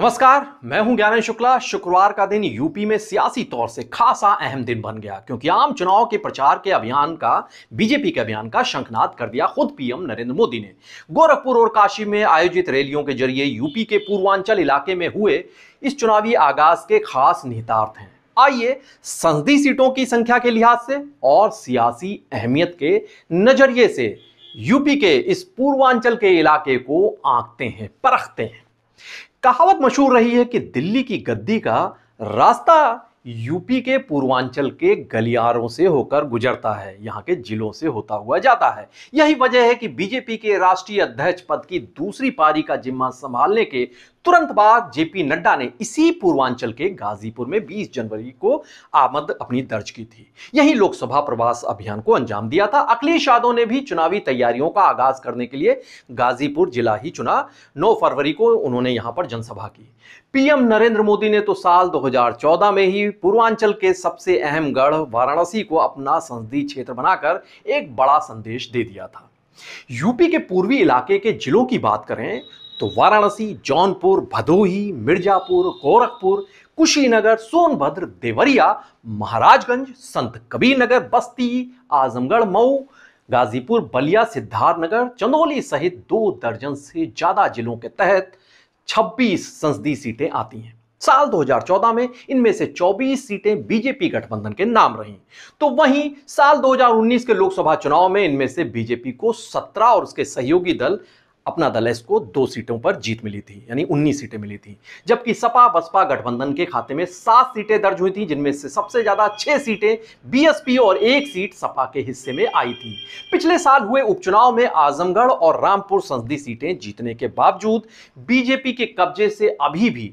नमस्कार मैं हूं ज्ञान शुक्ला शुक्रवार का दिन यूपी में सियासी तौर से खासा अहम दिन बन गया क्योंकि आम चुनाव के प्रचार के अभियान का बीजेपी के अभियान का शंखनाद कर दिया खुद पीएम नरेंद्र मोदी ने गोरखपुर और काशी में आयोजित रैलियों के जरिए यूपी के पूर्वांचल इलाके में हुए इस चुनावी आगाज के खास निहितार्थ हैं आइए संसदीय सीटों की संख्या के लिहाज से और सियासी अहमियत के नजरिए से यूपी के इस पूर्वांचल के इलाके को आंकते हैं परखते हैं कहावत मशहूर रही है कि दिल्ली की गद्दी का रास्ता यूपी के पूर्वांचल के गलियारों से होकर गुजरता है यहाँ के जिलों से होता हुआ जाता है यही वजह है कि बीजेपी के राष्ट्रीय अध्यक्ष पद की दूसरी पारी का जिम्मा संभालने के तुरंत बाद जेपी नड्डा ने इसी पूर्वांचल के गाजीपुर में 20 जनवरी को आमद अपनी दर्ज की थी यही लोकसभा प्रवास अभियान को अंजाम दिया था अखिलेश यादव ने भी चुनावी तैयारियों का आगाज करने के लिए गाजीपुर जिला ही चुना 9 फरवरी को उन्होंने यहां पर जनसभा की पीएम नरेंद्र मोदी ने तो साल 2014 में ही पूर्वांचल के सबसे अहम गढ़ वाराणसी को अपना संसदीय क्षेत्र बनाकर एक बड़ा संदेश दे दिया था यूपी के पूर्वी इलाके के जिलों की बात करें तो वाराणसी जौनपुर भदोही मिर्जापुर गोरखपुर कुशीनगर सोनभद्र देवरिया महाराजगंज संत कबीर नगर बस्ती आजमगढ़ मऊ गाजीपुर बलिया सिद्धार्थनगर चंदौली सहित दो दर्जन से ज्यादा जिलों के तहत 26 संसदीय सीटें आती हैं साल 2014 में इनमें से 24 सीटें बीजेपी गठबंधन के नाम रहीं तो वहीं साल 2019 के लोकसभा चुनाव में इनमें से बीजेपी को 17 और उसके सहयोगी दल अपना दल इसको दो सीटों पर जीत मिली थी यानी उन्नीस सीटें मिली थी जबकि सपा बसपा गठबंधन के खाते में सात सीटें दर्ज हुई थी जिनमें से सबसे ज्यादा छह सीटें बीएसपी और एक सीट सपा के हिस्से में आई थी पिछले साल हुए उपचुनाव में आजमगढ़ और रामपुर संसदीय सीटें जीतने के बावजूद बीजेपी के कब्जे से अभी भी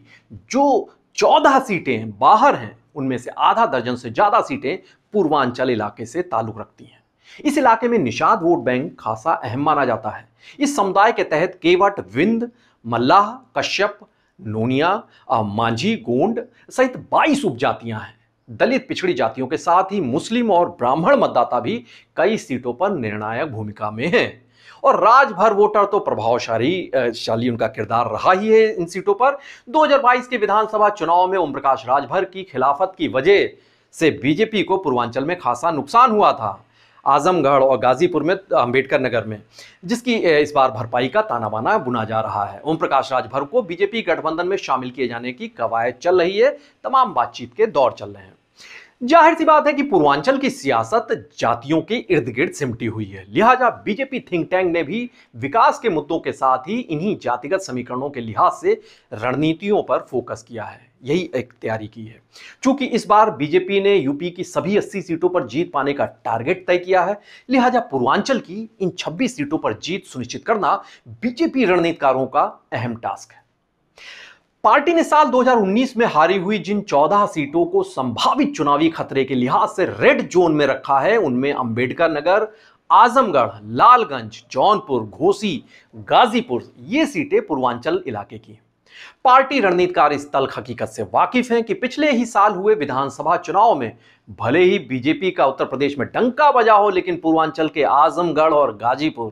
जो चौदह सीटें बाहर हैं उनमें से आधा दर्जन से ज्यादा सीटें पूर्वांचल इलाके से ताल्लुक रखती हैं इस इलाके में निषाद वोट बैंक खासा अहम माना जाता है इस समुदाय के तहत केवट विंद मल्लाह कश्यप नोनिया मांझी गोंड सहित 22 उपजातियां हैं दलित पिछड़ी जातियों के साथ ही मुस्लिम और ब्राह्मण मतदाता भी कई सीटों पर निर्णायक भूमिका में हैं और राजभर भर वोटर तो प्रभावशाली शाली उनका किरदार रहा ही है इन सीटों पर 2022 के विधानसभा चुनाव में ओम प्रकाश राजभर की खिलाफत की वजह से बीजेपी को पूर्वांचल में खासा नुकसान हुआ था आजमगढ़ और गाजीपुर में अम्बेडकर नगर में जिसकी इस बार भरपाई का ताना बाना बुना जा रहा है ओम प्रकाश राजभर को बीजेपी गठबंधन में शामिल किए जाने की कवायद चल रही है तमाम बातचीत के दौर चल रहे हैं जाहिर सी बात है कि पूर्वांचल की सियासत जातियों के इर्द गिर्द सिमटी हुई है लिहाजा बीजेपी थिंक टैंक ने भी विकास के मुद्दों के साथ ही इन्हीं जातिगत समीकरणों के लिहाज से रणनीतियों पर फोकस किया है यही एक तैयारी की है क्योंकि इस बार बीजेपी ने यूपी की सभी 80 सीटों पर जीत पाने का टारगेट तय किया है लिहाजा पूर्वांचल की इन 26 सीटों पर जीत सुनिश्चित करना बीजेपी रणनीतिकारों का अहम टास्क है पार्टी ने साल 2019 में हारी हुई जिन 14 सीटों को संभावित चुनावी खतरे के लिहाज से रेड जोन में रखा है उनमें अंबेडकर नगर आजमगढ़ लालगंज जौनपुर घोसी गाजीपुर ये सीटें पूर्वांचल इलाके की पार्टी रणनीतिकार इस तल हकीकत से वाकिफ हैं कि पिछले ही साल हुए विधानसभा चुनाव में भले ही बीजेपी का उत्तर प्रदेश में डंका बजा हो लेकिन पूर्वांचल के आजमगढ़ और गाजीपुर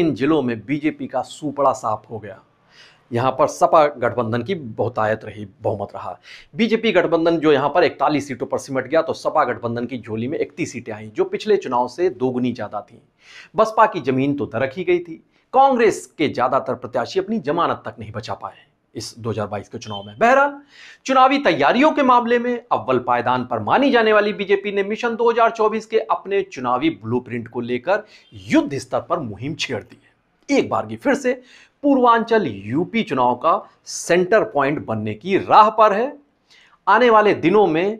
इन जिलों में बीजेपी का सुपड़ा साफ हो गया यहाँ पर सपा गठबंधन की बहुतायत रही बहुमत रहा बीजेपी गठबंधन जो यहाँ पर इकतालीस सीटों पर सिमट गया तो सपा गठबंधन की झोली में इकतीस सीटें आई जो पिछले चुनाव से दोगुनी ज़्यादा थी बसपा की जमीन तो दरक ही गई थी कांग्रेस के ज़्यादातर प्रत्याशी अपनी जमानत तक नहीं बचा पाए इस 2022 के चुनाव में बहरहाल चुनावी तैयारियों के मामले में अव्वल पायदान पर मानी जाने वाली बीजेपी ने मिशन 2024 के अपने चुनावी ब्लूप्रिंट को लेकर युद्ध स्तर पर मुहिम छेड़ दी है एक बार की फिर से पूर्वांचल यूपी चुनाव का सेंटर पॉइंट बनने की राह पर है आने वाले दिनों में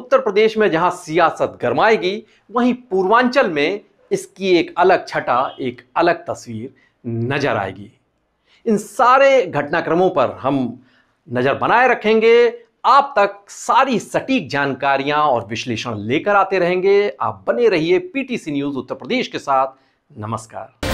उत्तर प्रदेश में जहां सियासत गरमाएगी वहीं पूर्वांचल में इसकी एक अलग छटा एक अलग तस्वीर नजर आएगी इन सारे घटनाक्रमों पर हम नज़र बनाए रखेंगे आप तक सारी सटीक जानकारियां और विश्लेषण लेकर आते रहेंगे आप बने रहिए पीटीसी न्यूज़ उत्तर प्रदेश के साथ नमस्कार